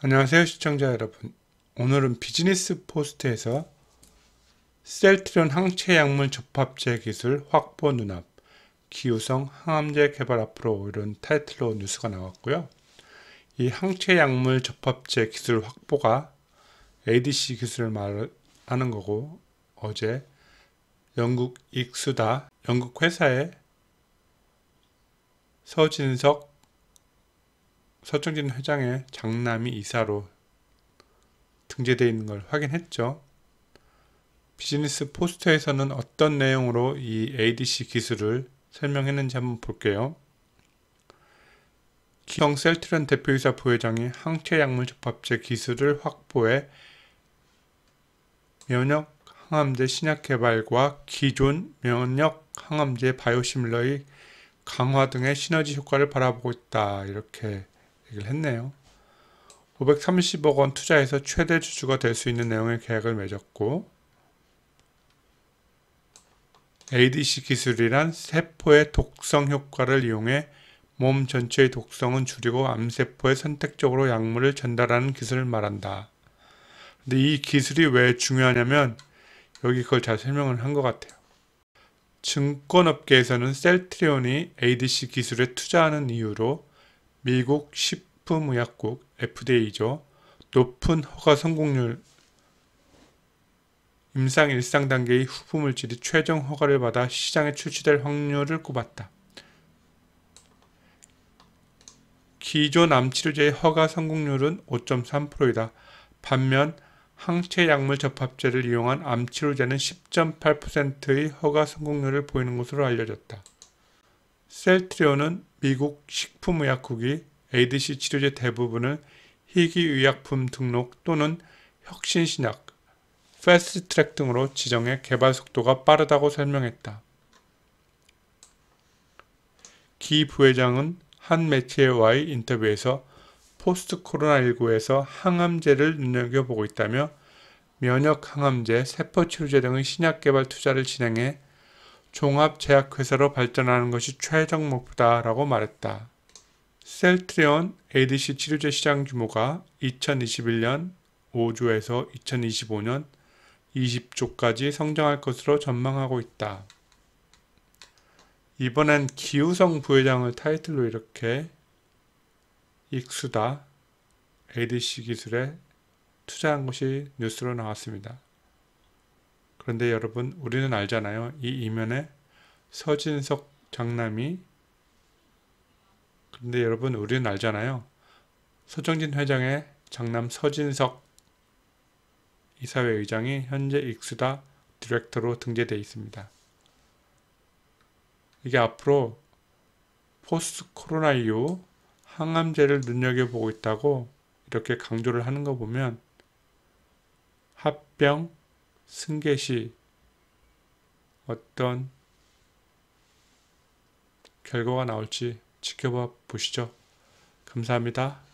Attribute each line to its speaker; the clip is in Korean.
Speaker 1: 안녕하세요 시청자 여러분 오늘은 비즈니스 포스트에서 셀트론 항체약물 접합제 기술 확보 눈앞 기후성 항암제 개발 앞으로 이런 타이틀로 뉴스가 나왔고요 이 항체약물 접합제 기술 확보가 ADC 기술을 말하는 거고 어제 영국 익수다 영국 회사의 서진석 서청진 회장의 장남이 이사로 등재되어 있는 걸 확인했죠. 비즈니스 포스터에서는 어떤 내용으로 이 ADC 기술을 설명했는지 한번 볼게요. 기성 셀트런 대표이사 부회장이 항체 약물 접합제 기술을 확보해 면역 항암제 신약 개발과 기존 면역 항암제 바이오시밀러의 강화 등의 시너지 효과를 바라보고 있다. 이렇게 얘기를 했네요. 530억 원 투자해서 최대 주주가 될 수 있는 내용의 계약을 맺었고 ADC 기술이란 세포의 독성 효과를 이용해 몸 전체의 독성은 줄이고 암세포에 선택적으로 약물을 전달하는 기술을 말한다. 근데 이 기술이 왜 중요하냐면 여기 그걸 잘 설명을 한 것 같아요. 증권업계에서는 셀트리온이 ADC 기술에 투자하는 이유로 미국 식품의약국 FDA죠. 높은 허가 성공률 임상 일상 단계의 후보물질이 최종 허가를 받아 시장에 출시될 확률을 꼽았다. 기존 암치료제의 허가 성공률은 5.3%이다. 반면 항체약물 접합제를 이용한 암치료제는 10.8%의 허가 성공률을 보이는 것으로 알려졌다. 셀트리온은 미국 식품의약국이 ADC 치료제 대부분을 희귀의약품 등록 또는 혁신신약, 패스트트랙 등으로 지정해 개발 속도가 빠르다고 설명했다. 기 부회장은 한 매체와의 인터뷰에서 포스트 코로나19에서 항암제를 눈여겨보고 있다며 면역 항암제, 세포 치료제 등의 신약 개발 투자를 진행해 종합제약회사로 발전하는 것이 최적 목표다라고 말했다. 셀트리온 ADC 치료제 시장 규모가 2021년 5조에서 2025년 20조까지 성장할 것으로 전망하고 있다. 이번엔 기우성 부회장을 타이틀로 이렇게 익수다 ADC 기술에 투자한 것이 뉴스로 나왔습니다. 그런데 여러분 우리는 알잖아요. 이 이면에 서진석 장남이 그런데 여러분 우리는 알잖아요. 서정진 회장의 장남 서진석 이사회 의장이 현재 익스다 디렉터로 등재되어 있습니다. 이게 앞으로 포스트 코로나 이후 항암제를 눈여겨보고 있다고 이렇게 강조를 하는 거 보면 합병, 승계시 어떤 결과가 나올지 지켜봐 보시죠. 감사합니다.